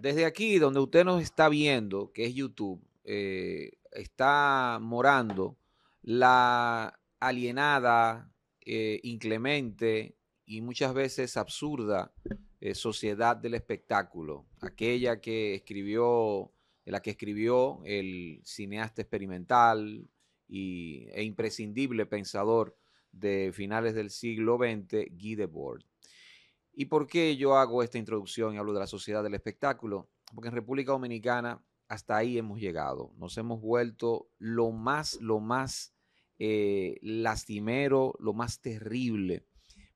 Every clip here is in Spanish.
Desde aquí, donde usted nos está viendo, que es YouTube, eh, está morando la alienada, eh, inclemente y muchas veces absurda eh, sociedad del espectáculo, aquella que escribió, la que escribió el cineasta experimental y, e imprescindible pensador de finales del siglo XX, Guy Debord. ¿Y por qué yo hago esta introducción y hablo de la sociedad del espectáculo? Porque en República Dominicana hasta ahí hemos llegado. Nos hemos vuelto lo más, lo más eh, lastimero, lo más terrible.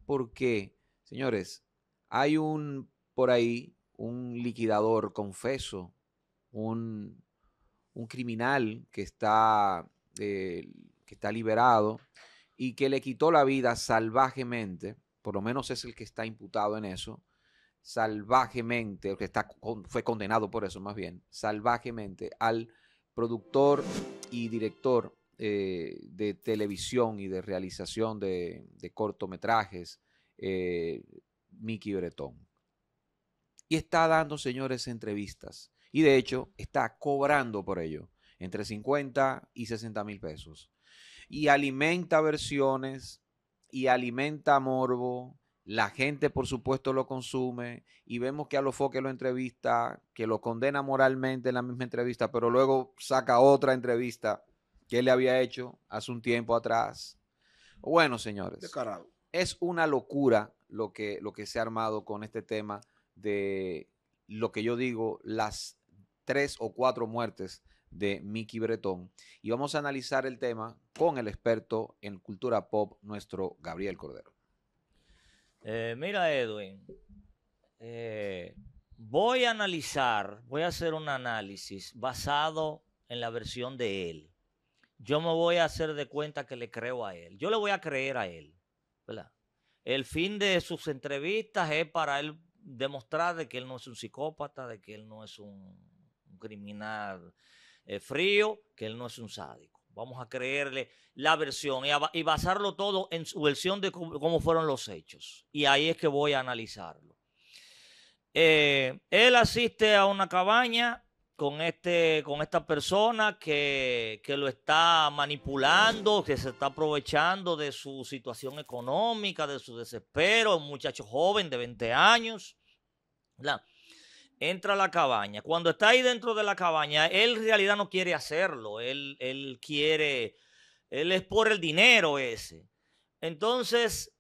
Porque, señores, hay un por ahí, un liquidador confeso, un, criminal que está, eh, que está liberado y que le quitó la vida salvajemente por lo menos es el que está imputado en eso, salvajemente, o que está, fue condenado por eso más bien, salvajemente al productor y director eh, de televisión y de realización de, cortometrajes, eh, Mickey Bretón. Y está dando, señores, entrevistas. Y de hecho, está cobrando por ello entre 50 y 60 mil pesos. Y alimenta versiones y alimenta a morbo. La gente, por supuesto, lo consume y vemos que a los foques lo entrevista, que lo condena moralmente en la misma entrevista, pero luego saca otra entrevista que él le había hecho hace un tiempo atrás. Bueno, señores, es una locura lo que, lo que se ha armado con este tema de lo que yo digo, las tres o cuatro muertes de Mickey Bretón y vamos a analizar el tema con el experto en cultura pop, nuestro Gabriel Cordero. Eh, mira, Edwin, eh, voy a analizar, voy a hacer un análisis basado en la versión de él. Yo me voy a hacer de cuenta que le creo a él. Yo le voy a creer a él, ¿verdad? El fin de sus entrevistas es para él demostrar de que él no es un psicópata, de que él no es un criminal eh, frío, que él no es un sádico. Vamos a creerle la versión y, basarlo todo en su versión de cómo, fueron los hechos. Y ahí es que voy a analizarlo. Eh, él asiste a una cabaña con, este, con esta persona que, que, lo está manipulando, que se está aprovechando de su situación económica, de su desespero, un muchacho joven de 20 años. ¿verdad? entra a la cabaña. Cuando está ahí dentro de la cabaña, él en realidad no quiere hacerlo. Él, quiere, él es por el dinero ese. Entonces,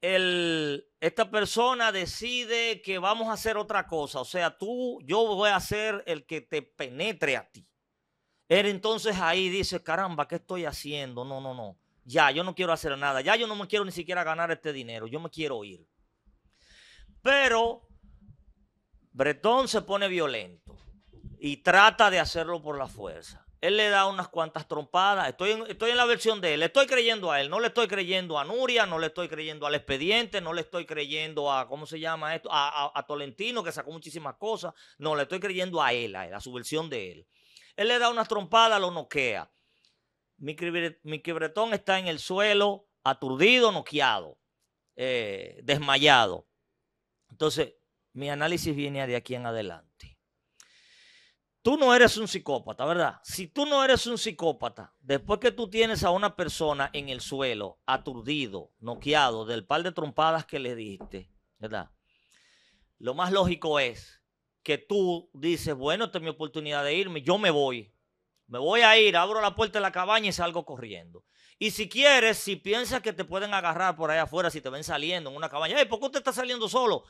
esta persona decide que vamos a hacer otra cosa. O sea, tú, yo voy a ser el que te penetre a ti. Él entonces ahí dice, caramba, ¿qué estoy haciendo? No, no, no. Ya, yo no quiero hacer nada. Ya yo no me quiero ni siquiera ganar este dinero. Yo me quiero ir. Pero Bretón se pone violento y trata de hacerlo por la fuerza. Él le da unas cuantas trompadas. Estoy en, la versión de él. Le estoy creyendo a él. No le estoy creyendo a Nuria. No le estoy creyendo al expediente. No le estoy creyendo a, ¿cómo se llama esto? A, Tolentino, que sacó muchísimas cosas. No, le estoy creyendo a él, a, él, su versión de él. Él le da unas trompadas, lo noquea. Mi quebretón está en el suelo, aturdido, noqueado, eh, desmayado. Entonces, mi análisis viene de aquí en adelante. Tú no eres un psicópata, ¿verdad? Si tú no eres un psicópata, después que tú tienes a una persona en el suelo, aturdido, noqueado del par de trompadas que le diste, ¿verdad? Lo más lógico es que tú dices, bueno, esta es mi oportunidad de irme, yo me voy. Me voy a ir, abro la puerta de la cabaña y salgo corriendo. Y si quieres, si piensas que te pueden agarrar por ahí afuera, si te ven saliendo en una cabaña, ¿por qué usted está saliendo solo?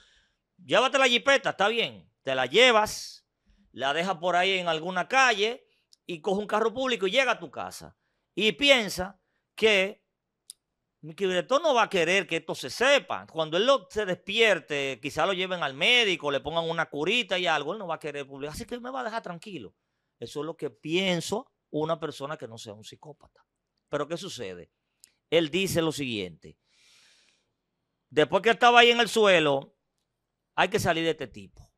llévate la jipeta, está bien. Te la llevas, la dejas por ahí en alguna calle y coge un carro público y llega a tu casa. Y piensa que mi director no va a querer que esto se sepa. Cuando él se despierte, quizá lo lleven al médico, le pongan una curita y algo, él no va a querer publicar. Así que él me va a dejar tranquilo. Eso es lo que pienso una persona que no sea un psicópata. Pero ¿qué sucede? Él dice lo siguiente. Después que estaba ahí en el suelo, hay que salir de este tipo.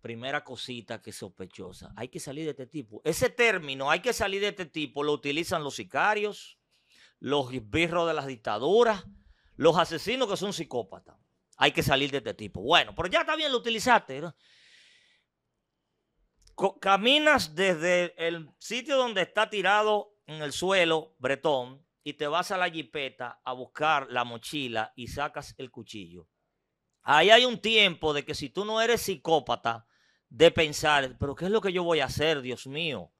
Primera cosita que es sospechosa, hay que salir de este tipo. Ese término, hay que salir de este tipo, lo utilizan los sicarios, los birros de las dictaduras, los asesinos que son psicópatas. Hay que salir de este tipo. Bueno, pero ya está bien, lo utilizaste. Caminas desde el sitio donde está tirado en el suelo Bretón y te vas a la jipeta a buscar la mochila y sacas el cuchillo Ahí hay un tiempo de que si tú no eres psicópata, de pensar, pero ¿qué es lo que yo voy a hacer, Dios mío?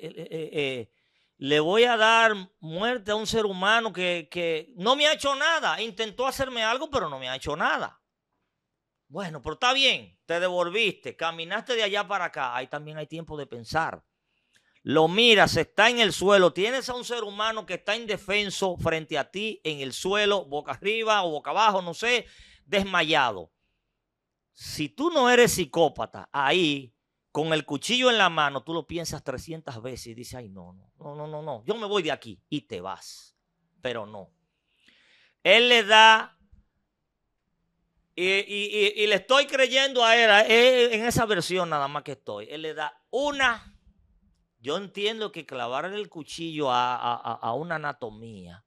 Eh, eh, eh, le voy a dar muerte a un ser humano que, que, no me ha hecho nada. Intentó hacerme algo, pero no me ha hecho nada. Bueno, pero está bien, te devolviste, caminaste de allá para acá. Ahí también hay tiempo de pensar. Lo miras, está en el suelo. Tienes a un ser humano que está indefenso frente a ti, en el suelo, boca arriba o boca abajo, no sé desmayado. Si tú no eres psicópata, ahí, con el cuchillo en la mano, tú lo piensas 300 veces y dices, ay, no, no, no, no, no, no, yo me voy de aquí y te vas. Pero no. Él le da y, le estoy creyendo a él, en esa versión nada más que estoy. Él le da una. Yo entiendo que clavar el cuchillo a una anatomía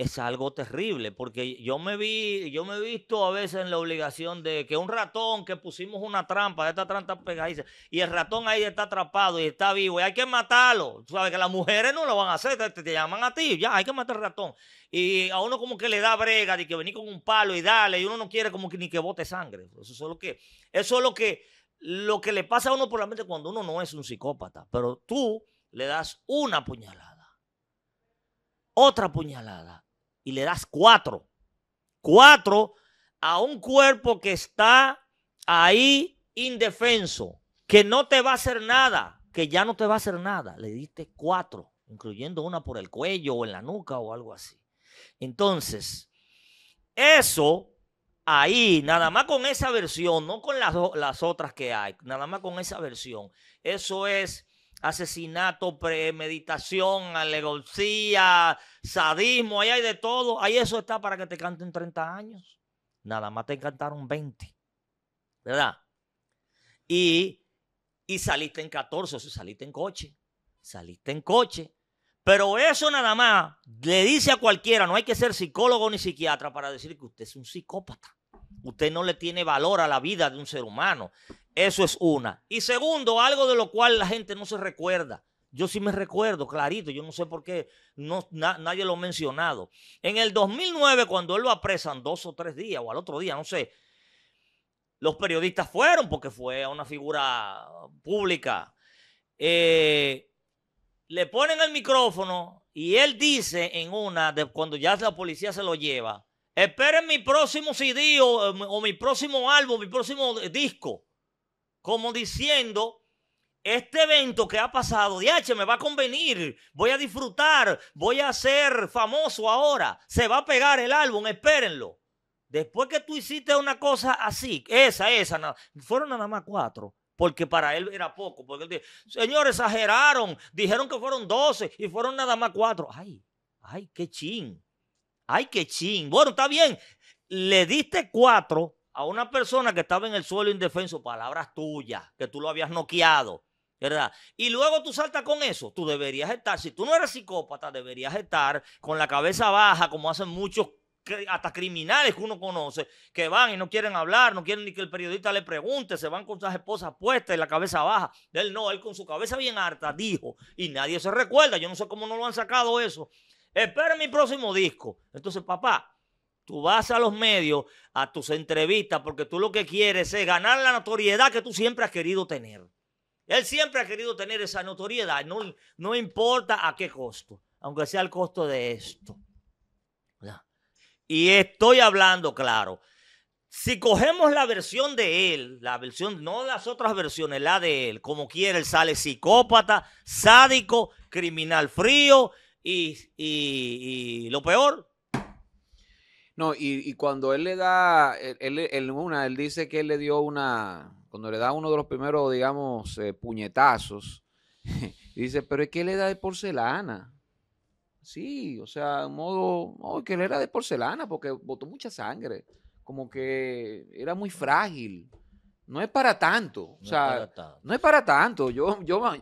es algo terrible, porque yo me vi, yo me he visto a veces en la obligación de que un ratón que pusimos una trampa, esta trampa pegadiza, y el ratón ahí está atrapado y está vivo, y hay que matarlo. Tú sabes que las mujeres no lo van a hacer, te, llaman a ti, ya, hay que matar al ratón. Y a uno como que le da brega de que venir con un palo y dale, y uno no quiere como que ni que bote sangre. Pues eso es lo que, eso es lo que, lo que le pasa a uno por la mente cuando uno no es un psicópata, pero tú le das una puñalada. Otra puñalada y le das cuatro. Cuatro a un cuerpo que está ahí indefenso, que no te va a hacer nada, que ya no te va a hacer nada. Le diste cuatro, incluyendo una por el cuello o en la nuca o algo así. Entonces, eso ahí, nada más con esa versión, no con las, las otras que hay, nada más con esa versión, eso es asesinato, premeditación, alegorcía, sadismo, ahí hay de todo. Ahí eso está para que te canten 30 años. Nada más te cantaron 20. ¿Verdad? Y, y saliste en 14, o sea, saliste en coche. Saliste en coche. Pero eso nada más le dice a cualquiera, no hay que ser psicólogo ni psiquiatra para decir que usted es un psicópata. Usted no le tiene valor a la vida de un ser humano. Eso es una. Y segundo, algo de lo cual la gente no se recuerda. Yo sí me recuerdo, clarito, yo no sé por qué no, nadie lo ha mencionado. En el 2009, cuando él lo apresan dos o tres días, o al otro día, no sé, los periodistas fueron porque fue a una figura pública. Eh, le ponen el micrófono y él dice en una, de, cuando ya la policía se lo lleva, esperen mi próximo CD o mi próximo álbum, mi próximo disco como diciendo, este evento que ha pasado, ya me va a convenir, voy a disfrutar, voy a ser famoso ahora, se va a pegar el álbum, espérenlo. Después que tú hiciste una cosa así, esa, esa, fueron nada más cuatro, porque para él era poco, porque él dijo, señor, exageraron, dijeron que fueron doce y fueron nada más cuatro. Ay, ay, qué chin, ay, qué chin. Bueno, está bien, le diste cuatro a una persona que estaba en el suelo indefenso, palabras tuyas, que tú lo habías noqueado, ¿verdad? Y luego tú saltas con eso, tú deberías estar, si tú no eres psicópata, deberías estar con la cabeza baja, como hacen muchos, hasta criminales que uno conoce, que van y no quieren hablar, no quieren ni que el periodista le pregunte, se van con sus esposas puestas y la cabeza baja. Él no, él con su cabeza bien harta dijo, y nadie se recuerda, yo no sé cómo no lo han sacado eso. Espera mi próximo disco. Entonces, papá, Tú vas a los medios, a tus entrevistas, porque tú lo que quieres es ganar la notoriedad que tú siempre has querido tener. Él siempre ha querido tener esa notoriedad, no, no importa a qué costo, aunque sea el costo de esto. Y estoy hablando claro. Si cogemos la versión de él, la versión, no las otras versiones, la de él, como quiere, él sale psicópata, sádico, criminal frío y, y lo peor, no, y, y, cuando él le da, él, una, él dice que él le dio una, cuando le da uno de los primeros, digamos, eh, puñetazos, dice, pero es que él da de porcelana. Sí, o sea, en modo, no, que él era de porcelana porque botó mucha sangre, como que era muy frágil no es para tanto. No o sea, es para tanto. no es para tanto. Yo, yo, me,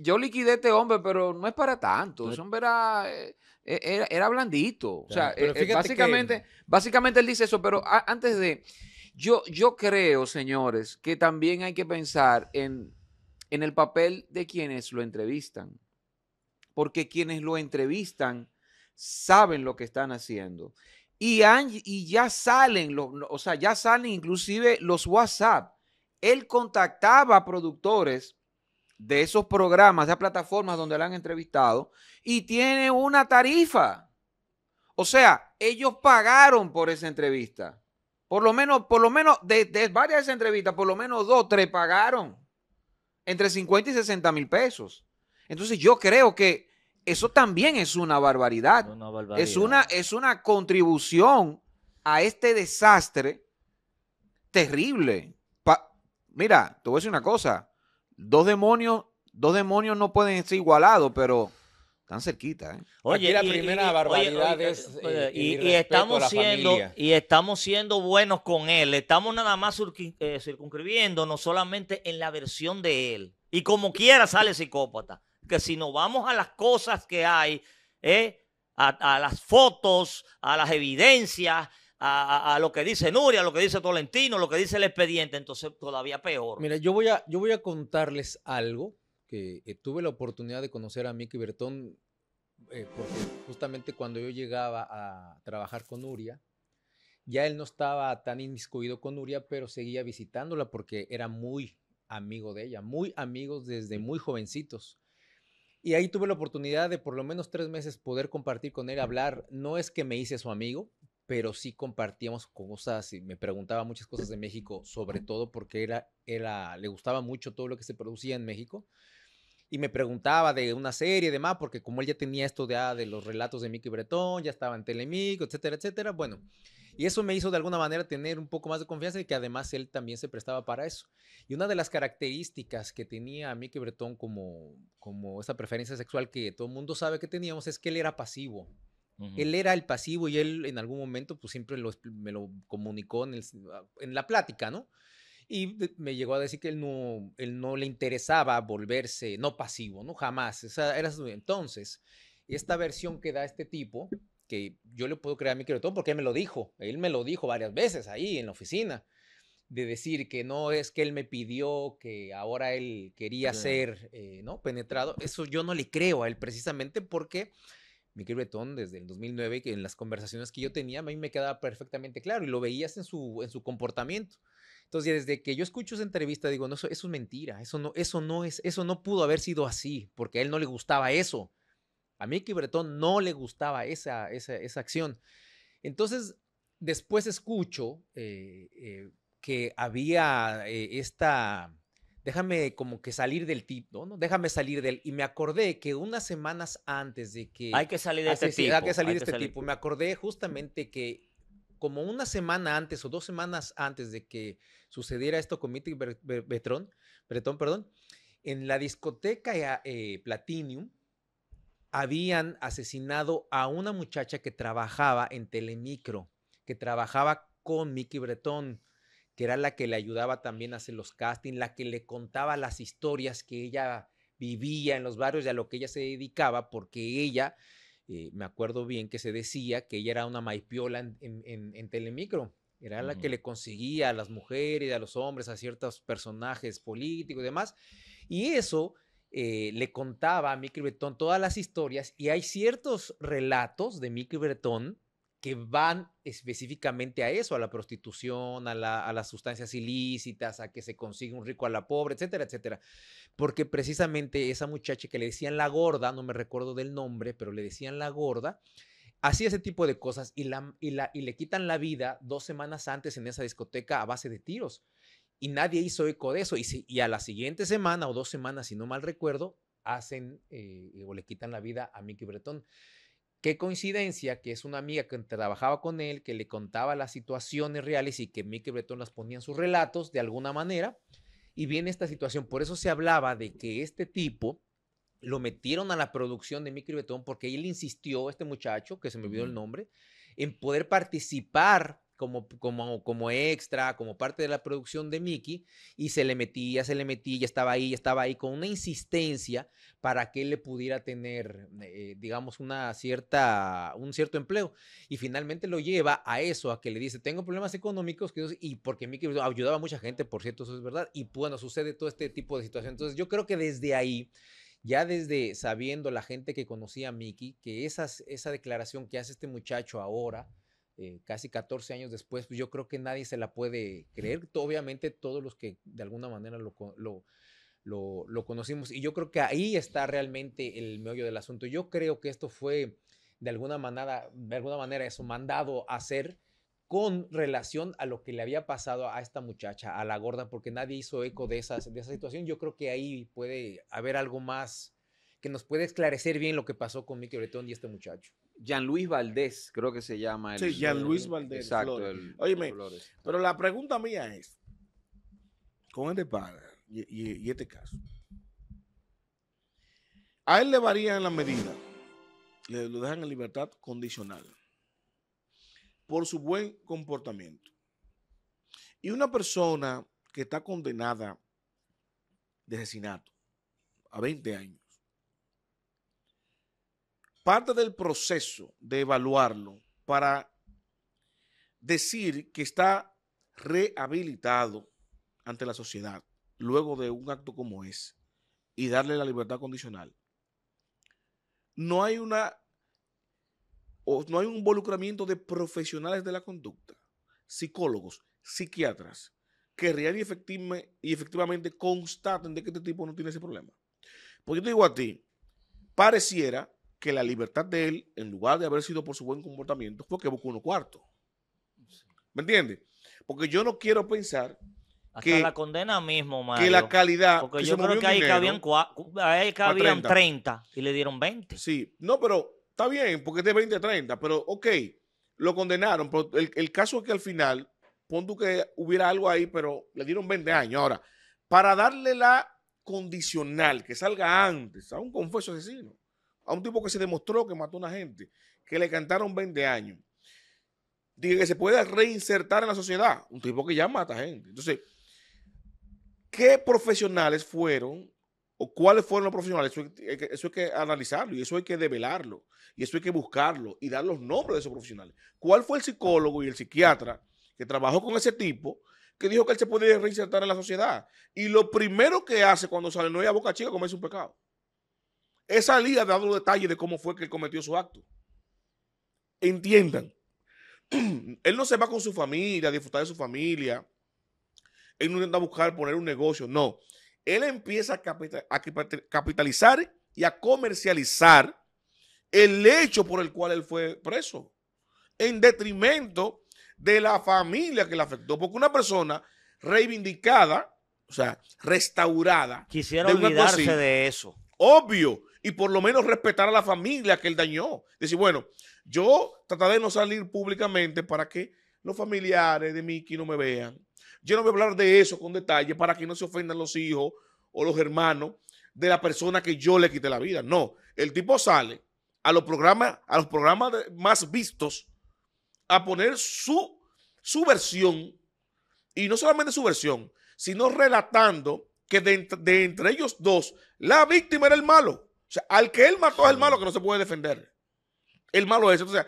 yo, liquidé a este hombre, pero no es para tanto. Ese hombre eh, eh, era, blandito. O sea, eh, básicamente, básicamente él dice eso, pero antes de. Yo, yo creo, señores, que también hay que pensar en, en el papel de quienes lo entrevistan. Porque quienes lo entrevistan saben lo que están haciendo. Y, ya salen, los, o sea, ya salen inclusive los WhatsApp. Él contactaba a productores de esos programas, de las plataformas donde la han entrevistado, y tiene una tarifa. O sea, ellos pagaron por esa entrevista. Por lo menos, por lo menos, de, de varias entrevistas, por lo menos dos, tres pagaron. Entre 50 y 60 mil pesos. Entonces yo creo que eso también es una barbaridad. Es, una, es una contribución a este desastre terrible. Mira, te voy a decir una cosa. Dos demonios, dos demonios no pueden ser igualados, pero están cerquita. ¿eh? Oye, la primera barbaridad es y, estamos siendo y estamos siendo buenos con él. Estamos nada más eh, circunscribiéndonos solamente en la versión de él. Y como quiera sale psicópata que si nos vamos a las cosas que hay, ¿eh? a, las fotos, a las evidencias, a, lo que dice Nuria, a lo que dice Tolentino, lo que dice el expediente, entonces todavía peor. Mira, yo voy a, yo voy a contarles algo que eh, tuve la oportunidad de conocer a Miki Bertón, eh, porque justamente cuando yo llegaba a trabajar con Nuria, ya él no estaba tan inmiscuido con Nuria, pero seguía visitándola porque era muy amigo de ella, muy amigos desde muy jovencitos. Y ahí tuve la oportunidad de por lo menos tres meses poder compartir con él, hablar. No es que me hice su amigo, pero sí compartíamos cosas y me preguntaba muchas cosas de México, sobre todo porque era, le gustaba mucho todo lo que se producía en México. Y me preguntaba de una serie y demás, porque como él ya tenía esto de, ah, de los relatos de Mickey Bretón, ya estaba en Telemico, etcétera, etcétera. Bueno, y eso me hizo de alguna manera tener un poco más de confianza y que además él también se prestaba para eso. Y una de las características que tenía a Mickey bretón como, como esta preferencia sexual que todo el mundo sabe que teníamos es que él era pasivo. Él era el pasivo y él en algún momento pues siempre me lo comunicó en, ah, en la plática, ¿no? y me llegó a decir que él no, él no le interesaba volverse no pasivo, no jamás. O era entonces, esta versión que da este tipo que yo le puedo creer a mi Quirotón porque él me lo dijo, él me lo dijo varias veces ahí en la oficina, de decir que no es que él me pidió, que ahora él quería ser eh, ¿no? penetrado, eso yo no le creo a él precisamente porque mi desde el 2009, que en las conversaciones que yo tenía, a mí me quedaba perfectamente claro y lo veías en su, en su comportamiento. Entonces, desde que yo escucho esa entrevista, digo, no, eso, eso es mentira, eso no, eso, no es, eso no pudo haber sido así, porque a él no le gustaba eso. A Mickey Bretón no le gustaba esa, acción. Entonces, después escucho eh, eh, que había eh, esta, déjame como que salir del tipo ¿no? Déjame salir del... Y me acordé que unas semanas antes de que... Hay que salir de este tipo. Hay que salir de este, este tipo. Me acordé justamente que como una semana antes o dos semanas antes de que sucediera esto con Mickey Bretón, perdón, en la discoteca Platinum, habían asesinado a una muchacha que trabajaba en Telemicro, que trabajaba con Mickey Bretón, que era la que le ayudaba también a hacer los castings, la que le contaba las historias que ella vivía en los barrios y a lo que ella se dedicaba, porque ella, eh, me acuerdo bien que se decía que ella era una maipiola en, en, Telemicro, era la que le conseguía a las mujeres, a los hombres, a ciertos personajes políticos y demás, y eso eh, le contaba a Mickey Breton todas las historias y hay ciertos relatos de Mickey Breton que van específicamente a eso, a la prostitución, a, las sustancias ilícitas, a que se consigue un rico a la pobre, etcétera, etcétera. Porque precisamente esa muchacha que le decían la gorda, no me recuerdo del nombre, pero le decían la gorda, hacía ese tipo de cosas y le quitan la vida dos semanas antes en esa discoteca a base de tiros y nadie hizo eco de eso. Y, a la siguiente semana o dos semanas, si no mal recuerdo, hacen eh, eh, o le quitan la vida a Mickey Bretón. Qué coincidencia que es una amiga que trabajaba con él, que le contaba las situaciones reales y que Mickey Bretón las ponía en sus relatos de alguna manera. Y viene esta situación. Por eso se hablaba de que este tipo lo metieron a la producción de Mickey Bretón porque él insistió, este muchacho, que se me olvidó el nombre, en poder participar como, como, extra, como parte de la producción de Mickey, y se le metía, se le metía, ya estaba ahí, ya estaba ahí, con una insistencia para que él le pudiera tener, eh, digamos, una cierta, un cierto empleo. Y finalmente lo lleva a eso, a que le dice, tengo problemas económicos, y porque Mickey ayudaba a mucha gente, por cierto, eso es verdad, y pues, bueno, sucede todo este tipo de situaciones. Entonces yo creo que desde ahí ya desde sabiendo la gente que conocía a Mickey, que esas, esa declaración que hace este muchacho ahora, eh, casi 14 años después, pues, yo creo que nadie se la puede creer. Obviamente todos los que de alguna manera lo, conocimos. Y yo creo que ahí está realmente el meollo del asunto. Yo creo que esto fue de alguna manera, de alguna manera eso, mandado a hacer con relación a lo que le había pasado a esta muchacha, a la gorda, porque nadie hizo eco de, esas, de esa situación. Yo creo que ahí puede haber algo más que nos puede esclarecer bien lo que pasó con Mickey Bretón y este muchacho. Luis Valdés, creo que se llama. El, sí, Jean Luis Valdés. Exacto. Oye, pero la pregunta mía es, con este padre y, este caso, a él le varían las medidas, le, dejan en libertad condicional por su buen comportamiento. Y una persona que está condenada de asesinato a 20 años, parte del proceso de evaluarlo para decir que está rehabilitado ante la sociedad luego de un acto como es, y darle la libertad condicional. No hay una o no hay un involucramiento de profesionales de la conducta, psicólogos, psiquiatras, que real y, efectivamente constaten de que este tipo no tiene ese problema. Porque yo te digo a ti, pareciera que la libertad de él, en lugar de haber sido por su buen comportamiento, fue que buscó uno cuarto. ¿Me entiendes? Porque yo no quiero pensar que la condena mismo, Mario, que la calidad. Porque yo creo que ahí cabían, 30. y le dieron 20. Sí, no, pero está bien, porque es de 20 a 30, pero ok, lo condenaron. Pero el, caso es que al final, pon que hubiera algo ahí, pero le dieron 20 años. Ahora, para darle la condicional, que salga antes a un confeso asesino a un tipo que se demostró que mató a una gente, que le cantaron 20 años. dice que se puede reinsertar en la sociedad, un tipo que ya mata gente. Entonces, ¿qué profesionales fueron o cuáles fueron los profesionales? Eso hay, que, analizarlo y eso hay que develarlo y eso hay que buscarlo y dar los nombres de esos profesionales. ¿Cuál fue el psicólogo y el psiquiatra que trabajó con ese tipo que dijo que él se puede reinsertar en la sociedad? Y lo primero que hace cuando sale no es boca chica comerse un pecado. Esa liga ha dado detalles de cómo fue que cometió su acto. Entiendan, él no se va con su familia, a disfrutar de su familia. Él no intenta buscar poner un negocio, no. Él empieza a, capitalizar y a comercializar el hecho por el cual él fue preso, en detrimento de la familia que le afectó, porque una persona reivindicada, o sea, restaurada, quisiera olvidarse de eso. Obvio, y por lo menos respetar a la familia que él dañó. Decir, bueno, yo trataré de no salir públicamente para que los familiares de Miki no me vean. Yo no voy a hablar de eso con detalle para que no se ofendan los hijos o los hermanos de la persona que yo le quité la vida. No, el tipo sale a los programas, a programas más vistos a poner su, su versión, y no solamente su versión, sino relatando que de entre ellos dos, la víctima era el malo. O sea, al que él mató es el malo que no se puede defender. El malo es. O sea,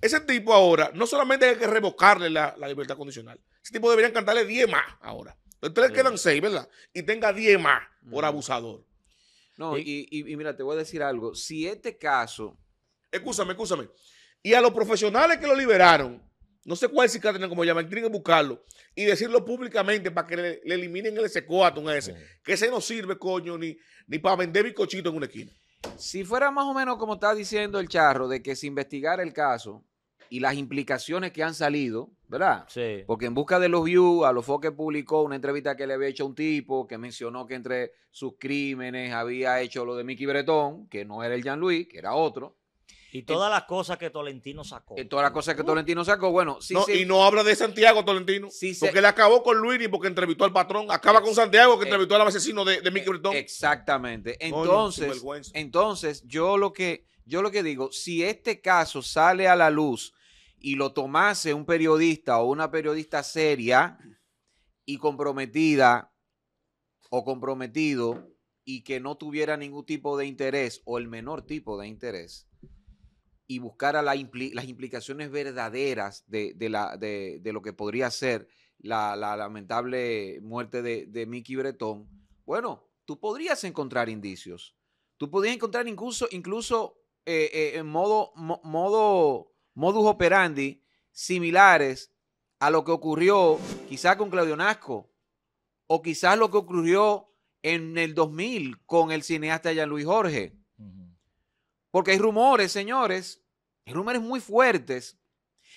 ese tipo ahora, no solamente hay que revocarle la, libertad condicional, ese tipo debería cantarle 10 más ahora. Entonces le quedan 6, ¿verdad? Y tenga 10 más por abusador. No, eh, y, y, mira, te voy a decir algo. Si este caso. Escúchame, escúchame. Y a los profesionales que lo liberaron, no sé cuál psiquiatra como llama tienen que buscarlo y decirlo públicamente para que le, eliminen el s a ese, que ese no sirve, coño, ni, ni para vender cochito en una esquina. Si fuera más o menos como está diciendo el charro, de que se investigara el caso y las implicaciones que han salido, ¿verdad? Sí. Porque en busca de los views, a los que publicó una entrevista que le había hecho un tipo que mencionó que entre sus crímenes había hecho lo de Mickey Bretón, que no era el Jean-Louis, que era otro y todas las cosas que Tolentino sacó. Y todas las cosas que uh. Tolentino sacó, bueno. Sí, no, Y no habla de Santiago Tolentino. porque le acabó con Luis y porque entrevistó al patrón. Acaba con Santiago que eh, entrevistó al asesino de, de Mickey eh, Exactamente. Entonces, entonces yo, lo que, yo lo que digo, si este caso sale a la luz y lo tomase un periodista o una periodista seria y comprometida o comprometido y que no tuviera ningún tipo de interés o el menor tipo de interés y buscar las implicaciones verdaderas de, la, de, lo que podría ser la, lamentable muerte de, Mickey Bretón, bueno, tú podrías encontrar indicios. Tú podrías encontrar incluso, incluso eh, eh, en modo, modo, modus operandi similares a lo que ocurrió quizás con Claudio Nasco o quizás lo que ocurrió en el 2000 con el cineasta jean Luis Jorge. Porque hay rumores, señores, hay rumores muy fuertes.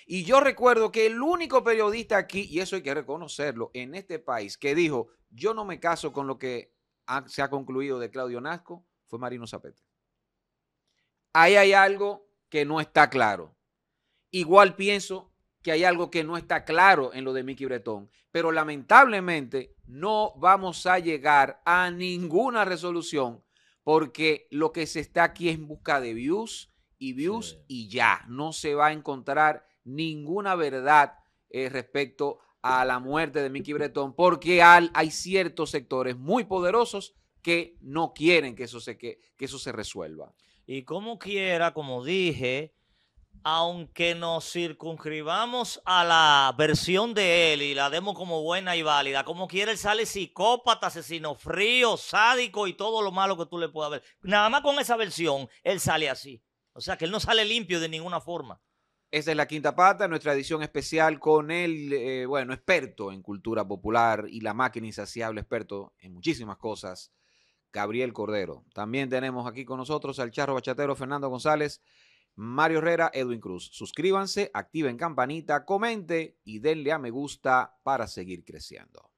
Y yo recuerdo que el único periodista aquí, y eso hay que reconocerlo, en este país, que dijo, yo no me caso con lo que se ha concluido de Claudio Nasco, fue Marino Zapete. Ahí hay algo que no está claro. Igual pienso que hay algo que no está claro en lo de Mickey Bretón, pero lamentablemente no vamos a llegar a ninguna resolución porque lo que se está aquí es en busca de views y views y ya. No se va a encontrar ninguna verdad eh, respecto a la muerte de Mickey Breton, porque hay ciertos sectores muy poderosos que no quieren que eso se, que eso se resuelva. Y como quiera, como dije, aunque nos circunscribamos a la versión de él y la demos como buena y válida, como quiera él sale psicópata, asesino frío, sádico y todo lo malo que tú le puedas ver. Nada más con esa versión, él sale así. O sea que él no sale limpio de ninguna forma. Esa es la quinta pata, nuestra edición especial con el, eh, bueno, experto en cultura popular y la máquina insaciable, experto en muchísimas cosas, Gabriel Cordero. También tenemos aquí con nosotros al charro bachatero Fernando González Mario Herrera, Edwin Cruz. Suscríbanse, activen campanita, comente y denle a me gusta para seguir creciendo.